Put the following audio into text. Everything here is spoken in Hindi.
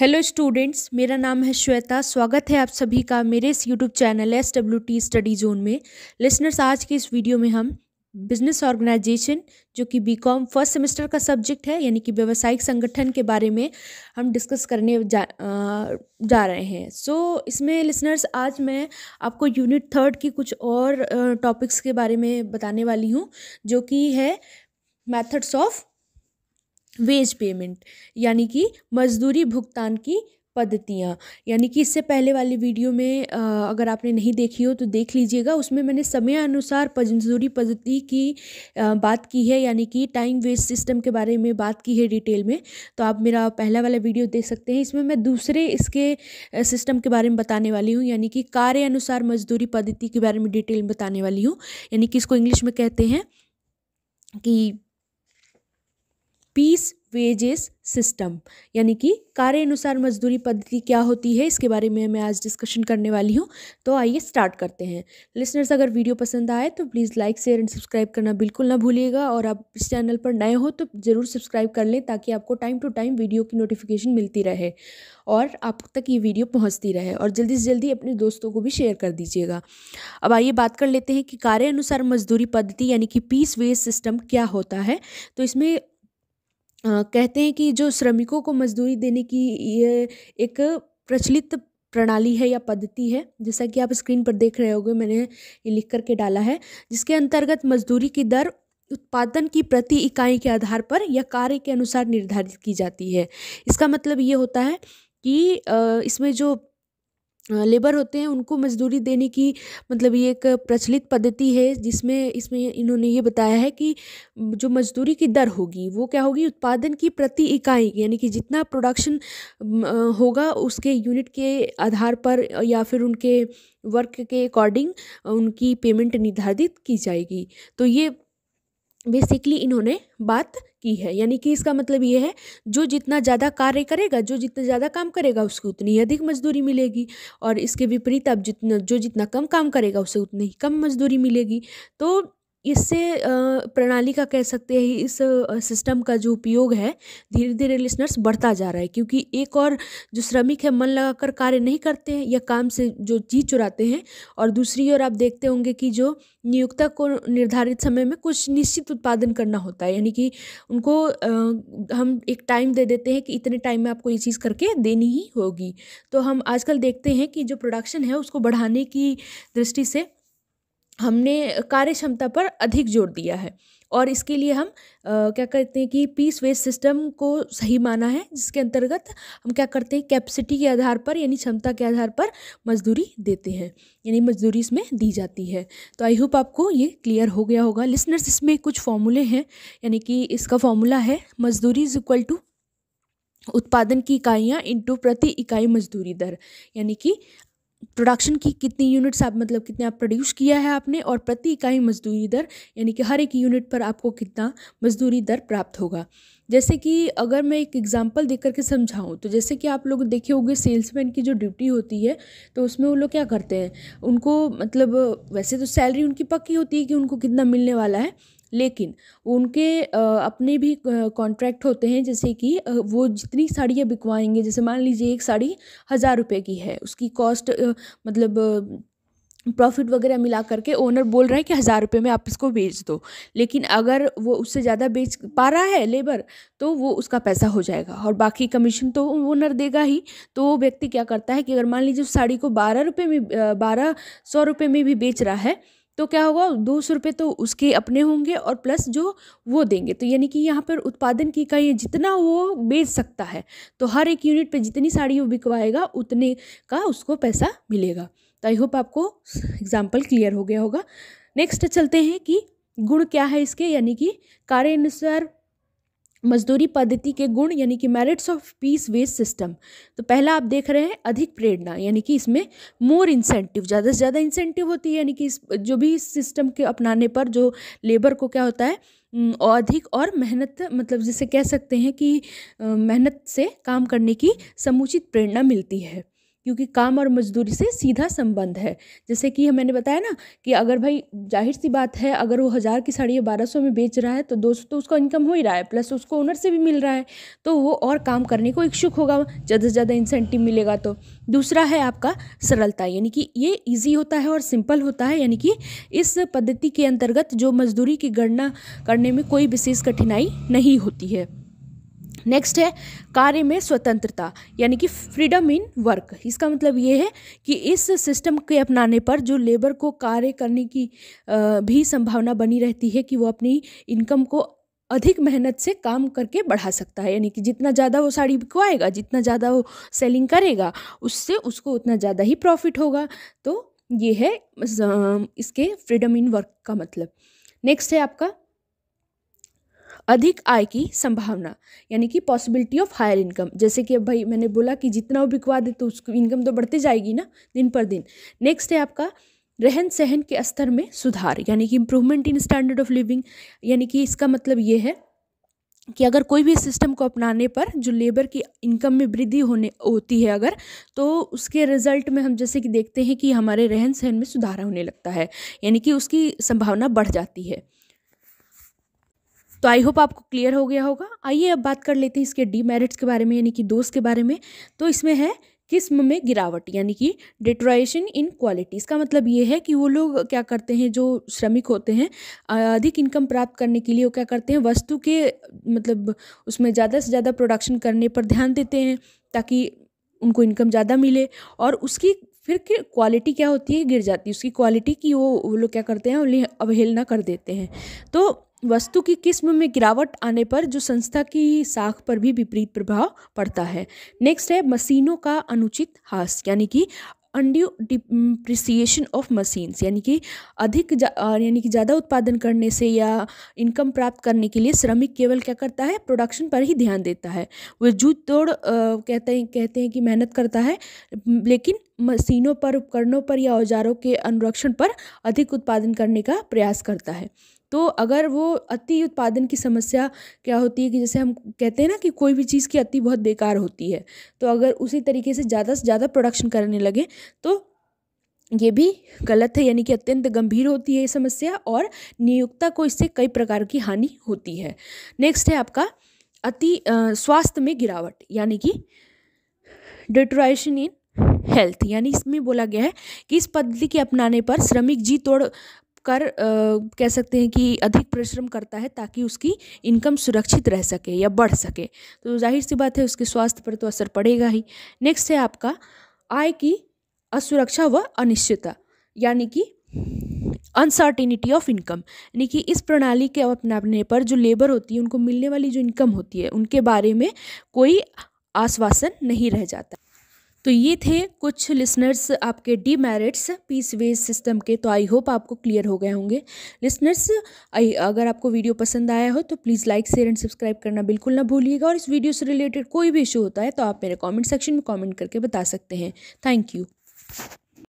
हेलो स्टूडेंट्स मेरा नाम है श्वेता स्वागत है आप सभी का मेरे इस YouTube channel S W T study zone में लिसनर्स आज के इस वीडियो में हम बिजनेस ऑर्गेनाइजेशन जो कि बी कॉम फर्स्ट सेमेस्टर का सब्जेक्ट है यानी कि व्यावसायिक संगठन के बारे में हम डिस्कस करने जा जा रहे हैं सो so, इसमें लिसनर्स आज मैं आपको यूनिट थर्ड की कुछ और टॉपिक्स के बारे में बताने वाली हूँ जो कि है मैथड्स ऑफ वेज पेमेंट यानी कि मज़दूरी भुगतान की पद्धतियाँ यानी कि इससे पहले वाली वीडियो में अगर आपने नहीं देखी हो तो देख लीजिएगा उसमें मैंने समय अनुसार मजदूरी पद्धति की बात की है यानी कि टाइम वेस्ट सिस्टम के बारे में बात की है डिटेल में तो आप मेरा पहला वाला वीडियो देख सकते हैं इसमें मैं दूसरे इसके सिस्टम के बारे में बताने वाली हूँ यानी कि कार्य अनुसार मजदूरी पद्धति के बारे में डिटेल में बताने वाली हूँ यानी कि इसको इंग्लिश में कहते हैं कि पीस वेजेस सिस्टम यानी कि कार्य अनुसार मजदूरी पद्धति क्या होती है इसके बारे में मैं आज डिस्कशन करने वाली हूँ तो आइए स्टार्ट करते हैं लिसनर्स अगर वीडियो पसंद आए तो please like share and subscribe करना बिल्कुल ना भूलिएगा और आप इस चैनल पर नए हो तो ज़रूर सब्सक्राइब कर लें ताकि आपको टाइम टू टाइम वीडियो की नोटिफिकेशन मिलती रहे और आप तक ये वीडियो पहुँचती रहे और जल्दी से जल्दी अपने दोस्तों को भी शेयर कर दीजिएगा अब आइए बात कर लेते हैं कि कार्य अनुसार मजदूरी पद्धति यानी कि पीस वेज सिस्टम क्या होता है तो इसमें कहते हैं कि जो श्रमिकों को मजदूरी देने की ये एक प्रचलित प्रणाली है या पद्धति है जैसा कि आप स्क्रीन पर देख रहे होंगे मैंने ये लिख करके डाला है जिसके अंतर्गत मजदूरी की दर उत्पादन की प्रति इकाई के आधार पर या कार्य के अनुसार निर्धारित की जाती है इसका मतलब ये होता है कि इसमें जो लेबर होते हैं उनको मजदूरी देने की मतलब ये एक प्रचलित पद्धति है जिसमें इसमें इन्होंने ये बताया है कि जो मजदूरी की दर होगी वो क्या होगी उत्पादन की प्रति इकाई यानी कि जितना प्रोडक्शन होगा उसके यूनिट के आधार पर या फिर उनके वर्क के अकॉर्डिंग उनकी पेमेंट निर्धारित की जाएगी तो ये बेसिकली इन्होंने बात की है यानी कि इसका मतलब ये है जो जितना ज़्यादा कार्य करेगा जो जितना ज़्यादा काम करेगा उसको उतनी अधिक मजदूरी मिलेगी और इसके विपरीत अब जितना जो जितना कम काम करेगा उसे उतनी ही कम मजदूरी मिलेगी तो इससे प्रणाली का कह सकते हैं इस सिस्टम का जो उपयोग है धीरे धीरे लिसनर्स बढ़ता जा रहा है क्योंकि एक और जो श्रमिक है मन लगाकर कार्य नहीं करते हैं या काम से जो जी चुराते हैं और दूसरी ओर आप देखते होंगे कि जो नियोक्ता को निर्धारित समय में कुछ निश्चित उत्पादन करना होता है यानी कि उनको हम एक टाइम दे देते हैं कि इतने टाइम में आपको ये चीज़ करके देनी ही होगी तो हम आजकल देखते हैं कि जो प्रोडक्शन है उसको बढ़ाने की दृष्टि से हमने कार्य क्षमता पर अधिक जोर दिया है और इसके लिए हम क्या कहते हैं कि पीस वेज सिस्टम को सही माना है जिसके अंतर्गत हम क्या करते हैं कैपेसिटी के आधार पर यानी क्षमता के आधार पर मजदूरी देते हैं यानी मजदूरी इसमें दी जाती है तो आई होप आपको ये क्लियर हो गया होगा लिसनर्स इसमें कुछ फॉर्मूले हैं यानी कि इसका फॉर्मूला है मजदूरी इज इक्वल टू उत्पादन की इकाइयाँ इंटू प्रति इकाई मजदूरी दर यानी कि प्रोडक्शन की कितनी यूनिट्स आप मतलब कितने आप प्रोड्यूस किया है आपने और प्रति इकाई मजदूरी दर यानी कि हर एक यूनिट पर आपको कितना मजदूरी दर प्राप्त होगा जैसे कि अगर मैं एक एग्जांपल देख करके समझाऊँ तो जैसे कि आप लोग देखे होंगे सेल्समैन की जो ड्यूटी होती है तो उसमें वो लोग क्या करते हैं उनको मतलब वैसे तो सैलरी उनकी पक्की होती है कि उनको कितना मिलने वाला है लेकिन उनके अपने भी कॉन्ट्रैक्ट होते हैं जैसे कि वो जितनी साड़ियाँ बिकवाएंगे जैसे मान लीजिए एक साड़ी हज़ार रुपये की है उसकी कॉस्ट मतलब प्रॉफिट वगैरह मिला करके ओनर बोल रहे हैं कि हज़ार रुपये में आप इसको बेच दो लेकिन अगर वो उससे ज़्यादा बेच पा रहा है लेबर तो वो उसका पैसा हो जाएगा और बाकी कमीशन तो ओनर देगा ही तो वो व्यक्ति क्या करता है कि अगर मान लीजिए उस साड़ी को बारह रुपये में बारह सौ रुपये में भी बेच रहा है तो क्या होगा दो सौ रुपये तो उसके अपने होंगे और प्लस जो वो देंगे तो यानी कि यहाँ पर उत्पादन की इकाई जितना वो बेच सकता है तो हर एक यूनिट पे जितनी साड़ी वो बिकवाएगा उतने का उसको पैसा मिलेगा तो आई होप आपको एग्जाम्पल क्लियर हो गया होगा नेक्स्ट चलते हैं कि गुण क्या है इसके यानी कि कार्यानुसार मजदूरी पद्धति के गुण यानी कि merits of piece west system तो पहला आप देख रहे हैं अधिक प्रेरणा यानी कि इसमें मोर इंसेंटिव ज़्यादा से ज़्यादा इंसेंटिव होती है यानी कि इस जो भी इस सिस्टम के अपनाने पर जो लेबर को क्या होता है और अधिक और मेहनत मतलब जिसे कह सकते हैं कि मेहनत से काम करने की समुचित प्रेरणा मिलती है क्योंकि काम और मजदूरी से सीधा संबंध है जैसे कि मैंने बताया ना कि अगर भाई जाहिर सी बात है अगर वो हज़ार की साड़ी बारह सौ में बेच रहा है तो दो सौ तो उसका इनकम हो ही रहा है प्लस उसको ओनर से भी मिल रहा है तो वो और काम करने को इच्छुक होगा ज़्यादा से ज़्यादा इंसेंटिव मिलेगा तो दूसरा है आपका सरलता यानी कि ये ईजी होता है और सिंपल होता है यानी कि इस पद्धति के अंतर्गत जो मजदूरी की गणना करने में कोई विशेष कठिनाई नहीं होती है नेक्स्ट है कार्य में स्वतंत्रता यानी कि फ्रीडम इन वर्क इसका मतलब ये है कि इस सिस्टम के अपनाने पर जो लेबर को कार्य करने की भी संभावना बनी रहती है कि वो अपनी इनकम को अधिक मेहनत से काम करके बढ़ा सकता है यानी कि जितना ज़्यादा वो साड़ी बिकवाएगा जितना ज़्यादा वो सेलिंग करेगा उससे उसको उतना ज़्यादा ही प्रॉफिट होगा तो ये है इसके फ्रीडम इन वर्क का मतलब नेक्स्ट है आपका अधिक आय की संभावना यानी कि पॉसिबिलिटी ऑफ हायर इनकम जैसे कि भाई मैंने बोला कि जितना वो बिकवा दे तो उसकी इनकम तो बढ़ती जाएगी ना दिन पर दिन नेक्स्ट है आपका रहन सहन के स्तर में सुधार यानी कि improvement in standard of living यानी कि इसका मतलब ये है कि अगर कोई भी सिस्टम को अपनाने पर जो लेबर की इनकम में वृद्धि होने होती है अगर तो उसके रिजल्ट में हम जैसे कि देखते हैं कि हमारे रहन सहन में सुधार होने लगता है यानी कि उसकी संभावना बढ़ जाती है तो आई होप आपको क्लियर हो गया होगा आइए अब बात कर लेते हैं इसके डीमेरिट्स के बारे में यानी कि दोष के बारे में तो इसमें है किस्म में गिरावट यानी कि डिट्रॉयशन इन क्वालिटी इसका मतलब ये है कि वो लोग क्या करते हैं जो श्रमिक होते हैं अधिक इनकम प्राप्त करने के लिए वो क्या करते हैं वस्तु के मतलब उसमें ज़्यादा से ज़्यादा प्रोडक्शन करने पर ध्यान देते हैं ताकि उनको इनकम ज़्यादा मिले और उसकी फिर कि क्वालिटी क्या होती है गिर जाती है उसकी क्वालिटी की वो वो लोग क्या करते हैं अवहेलना कर देते हैं तो वस्तु की किस्म में गिरावट आने पर जो संस्था की साख पर भी विपरीत प्रभाव पड़ता है नेक्स्ट है मशीनों का अनुचित हास यानी कि अनड्यू डिप्रिसिएशन ऑफ मशीन्स यानी कि अधिक यानी कि ज़्यादा उत्पादन करने से या इनकम प्राप्त करने के लिए श्रमिक केवल क्या करता है प्रोडक्शन पर ही ध्यान देता है वह जूत तोड़ कहते हैं कहते हैं कि मेहनत करता है लेकिन मशीनों पर उपकरणों पर या औजारों के अनुरक्षण पर अधिक उत्पादन करने का प्रयास करता है तो अगर वो अति उत्पादन की समस्या क्या होती है कि जैसे हम कहते हैं ना कि कोई भी चीज़ की अति बहुत बेकार होती है तो अगर उसी तरीके से ज़्यादा से ज़्यादा प्रोडक्शन करने लगे तो ये भी गलत है यानी कि अत्यंत गंभीर होती है ये समस्या और नियुक्ता को इससे कई प्रकार की हानि होती है नेक्स्ट है आपका अति स्वास्थ्य में गिरावट यानी कि डिट्राइशन इन हेल्थ यानी इसमें बोला गया है कि इस पद्धति के अपनाने पर श्रमिक जी तोड़ कर आ, कह सकते हैं कि अधिक परिश्रम करता है ताकि उसकी इनकम सुरक्षित रह सके या बढ़ सके तो जाहिर सी बात है उसके स्वास्थ्य पर तो असर पड़ेगा ही नेक्स्ट है आपका आय की असुरक्षा व अनिश्चितता यानी कि अनसर्टिनिटी ऑफ इनकम यानी कि इस प्रणाली के अपनाने पर जो लेबर होती है उनको मिलने वाली जो इनकम होती है उनके बारे में कोई आश्वासन नहीं रह जाता तो ये थे कुछ लिसनर्स आपके डीमेरिट्स पीस वेज सिस्टम के तो आई होप आपको क्लियर हो गए होंगे लिसनर्स अगर आपको वीडियो पसंद आया हो तो please like share and subscribe करना बिल्कुल ना भूलिएगा और इस वीडियो से रिलेटेड कोई भी इशू होता है तो आप मेरे कमेंट सेक्शन में कमेंट करके बता सकते हैं थैंक यू